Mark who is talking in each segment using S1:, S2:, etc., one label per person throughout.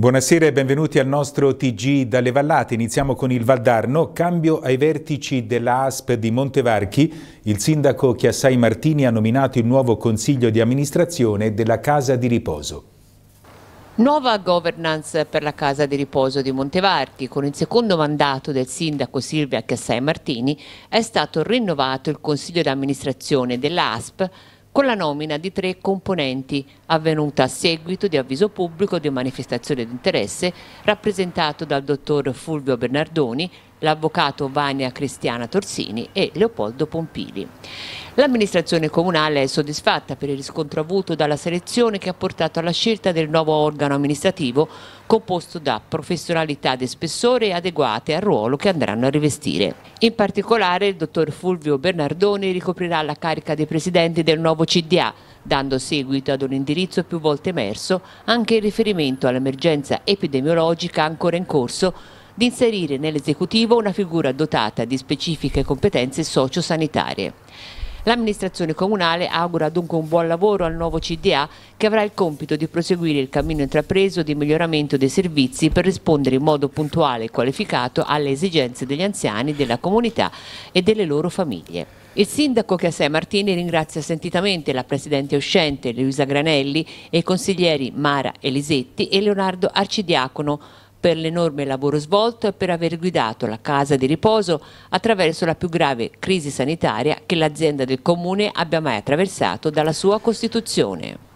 S1: Buonasera e benvenuti al nostro TG dalle Vallate. Iniziamo con il Valdarno. Cambio ai vertici della ASP di Montevarchi. Il sindaco Chiassai Martini ha nominato il nuovo consiglio di amministrazione della Casa di Riposo.
S2: Nuova governance per la Casa di Riposo di Montevarchi, con il secondo mandato del sindaco Silvia Chiassai Martini, è stato rinnovato il consiglio di amministrazione della ASP con la nomina di tre componenti, avvenuta a seguito di avviso pubblico di manifestazione di interesse rappresentato dal dottor Fulvio Bernardoni, l'avvocato Vania Cristiana Torsini e Leopoldo Pompili. L'amministrazione comunale è soddisfatta per il riscontro avuto dalla selezione che ha portato alla scelta del nuovo organo amministrativo composto da professionalità di spessore adeguate al ruolo che andranno a rivestire. In particolare il dottor Fulvio Bernardoni ricoprirà la carica di presidente del nuovo CDA, dando seguito ad un indirizzo più volte emerso anche in riferimento all'emergenza epidemiologica ancora in corso di inserire nell'esecutivo una figura dotata di specifiche competenze sociosanitarie. L'amministrazione comunale augura dunque un buon lavoro al nuovo CDA che avrà il compito di proseguire il cammino intrapreso di miglioramento dei servizi per rispondere in modo puntuale e qualificato alle esigenze degli anziani, della comunità e delle loro famiglie. Il sindaco Chiasè Martini ringrazia sentitamente la presidente uscente Luisa Granelli e i consiglieri Mara Elisetti e Leonardo Arcidiacono per l'enorme lavoro svolto e per aver guidato la casa di riposo attraverso la più grave crisi sanitaria che l'azienda del comune abbia mai attraversato dalla sua costituzione.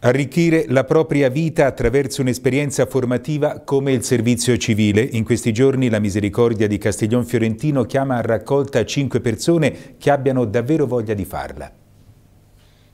S1: Arricchire la propria vita attraverso un'esperienza formativa come il servizio civile. In questi giorni la Misericordia di Castiglion Fiorentino chiama a raccolta cinque persone che abbiano davvero voglia di farla.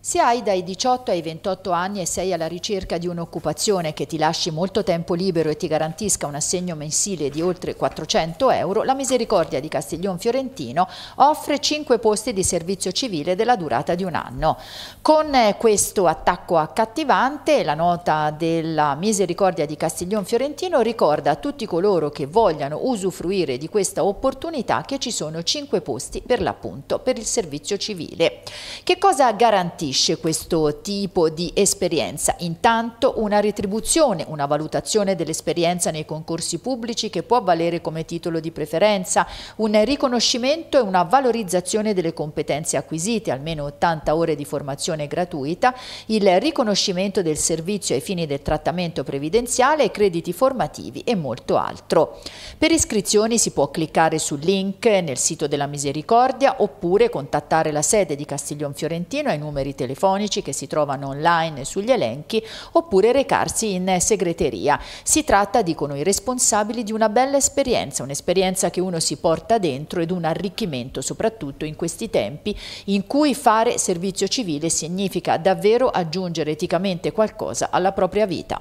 S3: Se hai dai 18 ai 28 anni e sei alla ricerca di un'occupazione che ti lasci molto tempo libero e ti garantisca un assegno mensile di oltre 400 euro, la Misericordia di Castiglion Fiorentino offre 5 posti di servizio civile della durata di un anno. Con eh, questo attacco accattivante, la nota della Misericordia di Castiglion Fiorentino ricorda a tutti coloro che vogliano usufruire di questa opportunità che ci sono 5 posti per l'appunto per il servizio civile. Che cosa garantisce? garantisce questo tipo di esperienza? Intanto una retribuzione, una valutazione dell'esperienza nei concorsi pubblici che può valere come titolo di preferenza, un riconoscimento e una valorizzazione delle competenze acquisite, almeno 80 ore di formazione gratuita, il riconoscimento del servizio ai fini del trattamento previdenziale, crediti formativi e molto altro. Per iscrizioni si può cliccare sul link nel sito della Misericordia oppure contattare la sede di Castiglion Fiorentino ai numeri telefonici che si trovano online sugli elenchi oppure recarsi in segreteria. Si tratta, dicono i responsabili, di una bella esperienza, un'esperienza che uno si porta dentro ed un arricchimento soprattutto in questi tempi in cui fare servizio civile significa davvero aggiungere eticamente qualcosa alla propria vita.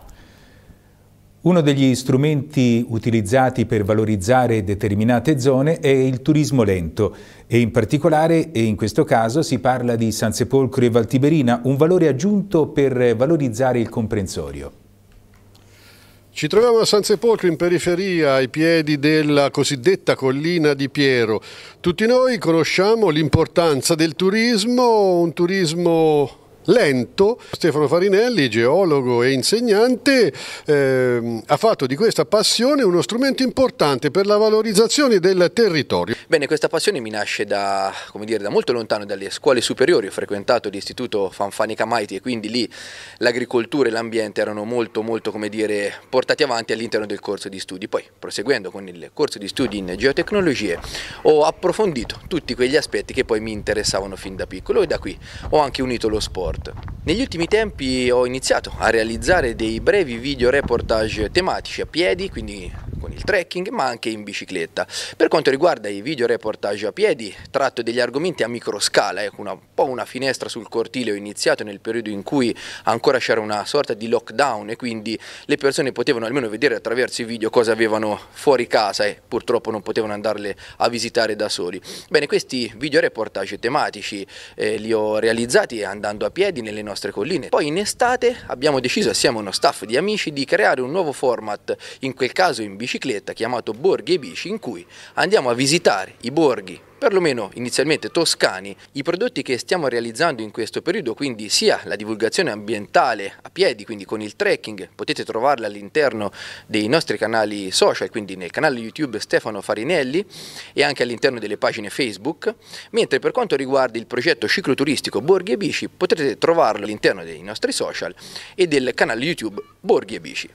S1: Uno degli strumenti utilizzati per valorizzare determinate zone è il turismo lento e in particolare, e in questo caso, si parla di Sansepolcro e Valtiberina, un valore aggiunto per valorizzare il comprensorio. Ci troviamo a Sansepolcro in
S4: periferia, ai piedi della cosiddetta collina di Piero. Tutti noi conosciamo l'importanza del turismo, un turismo lento. Stefano Farinelli, geologo e insegnante, eh, ha fatto di questa passione uno strumento importante per la valorizzazione del territorio. Bene, questa passione mi nasce da, dire, da molto lontano, dalle scuole superiori, ho frequentato l'istituto Fanfanica Maiti e quindi lì l'agricoltura e l'ambiente erano molto, molto come dire, portati avanti all'interno del corso di studi. Poi, proseguendo con il corso di studi in geotecnologie, ho approfondito tutti quegli aspetti che poi mi interessavano fin da piccolo e da qui ho anche unito lo sport sport. Negli ultimi tempi ho iniziato a realizzare dei brevi video reportage tematici a piedi, quindi con il trekking ma anche in bicicletta. Per quanto riguarda i video reportage a piedi, tratto degli argomenti a microscala, ecco un po' una finestra sul cortile, ho iniziato nel periodo in cui ancora c'era una sorta di lockdown e quindi le persone potevano almeno vedere attraverso i video cosa avevano fuori casa e purtroppo non potevano andarle a visitare da soli. Bene, questi video reportage tematici eh, li ho realizzati andando a piedi nelle nostre colline. Poi in estate abbiamo deciso, assieme a uno staff di amici, di creare un nuovo format, in quel caso in bicicletta, bicicletta chiamato Borghi e Bici in cui andiamo a visitare i borghi perlomeno inizialmente toscani, i prodotti che stiamo realizzando in questo periodo, quindi sia la divulgazione ambientale a piedi, quindi con il trekking, potete trovarla all'interno dei nostri canali social, quindi nel canale YouTube Stefano Farinelli e anche all'interno delle pagine Facebook, mentre per quanto riguarda il progetto cicloturistico Borghi e Bici, potrete trovarlo all'interno dei nostri social e del canale YouTube Borghi e Bici.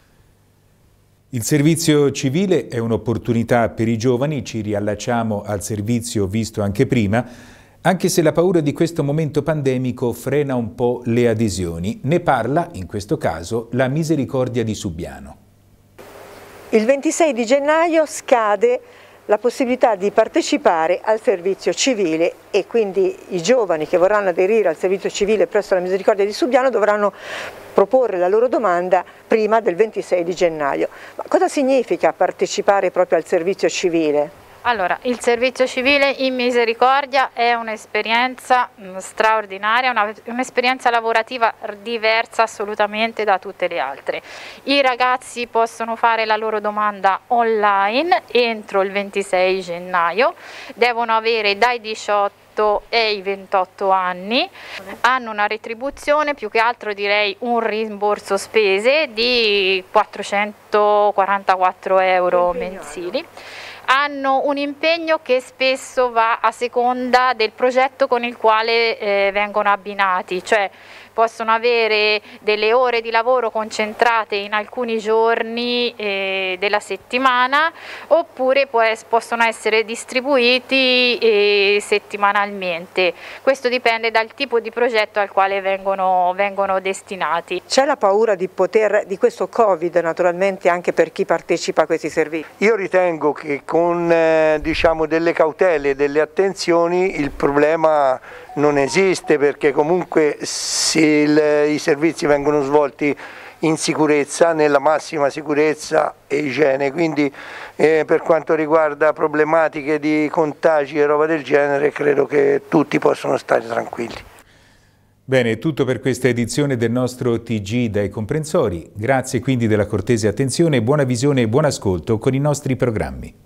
S1: Il servizio civile è un'opportunità per i giovani, ci riallacciamo al servizio visto anche prima, anche se la paura di questo momento pandemico frena un po' le adesioni. Ne parla, in questo caso, la misericordia di Subiano.
S4: Il
S2: 26 di gennaio scade la possibilità di partecipare al servizio civile e quindi i giovani che vorranno aderire al servizio civile presso la misericordia di Subiano dovranno proporre la loro domanda prima del 26 di gennaio. Ma cosa significa partecipare proprio al servizio civile?
S5: Allora, il servizio civile in misericordia è un'esperienza mm, straordinaria, un'esperienza lavorativa diversa assolutamente da tutte le altre. I ragazzi possono fare la loro domanda online entro il 26 gennaio, devono avere dai 18 e i 28 anni hanno una retribuzione più che altro direi un rimborso spese di 444 euro mensili hanno un impegno che spesso va a seconda del progetto con il quale eh, vengono abbinati, cioè possono avere delle ore di lavoro concentrate in alcuni giorni eh, della settimana oppure es possono essere distribuiti eh, settimanalmente. Questo dipende dal tipo di progetto al quale vengono, vengono
S2: destinati. C'è la paura di, poter, di questo Covid naturalmente anche per chi partecipa a
S4: questi servizi? Io ritengo che con eh, diciamo delle cautele e delle attenzioni il problema non esiste perché comunque si il, i servizi vengono svolti in sicurezza, nella massima sicurezza e igiene, quindi eh, per quanto riguarda problematiche di contagi e roba del genere credo che tutti possono stare tranquilli.
S1: Bene, è tutto per questa edizione del nostro TG dai comprensori. Grazie quindi della cortese attenzione, buona visione e buon ascolto con i nostri programmi.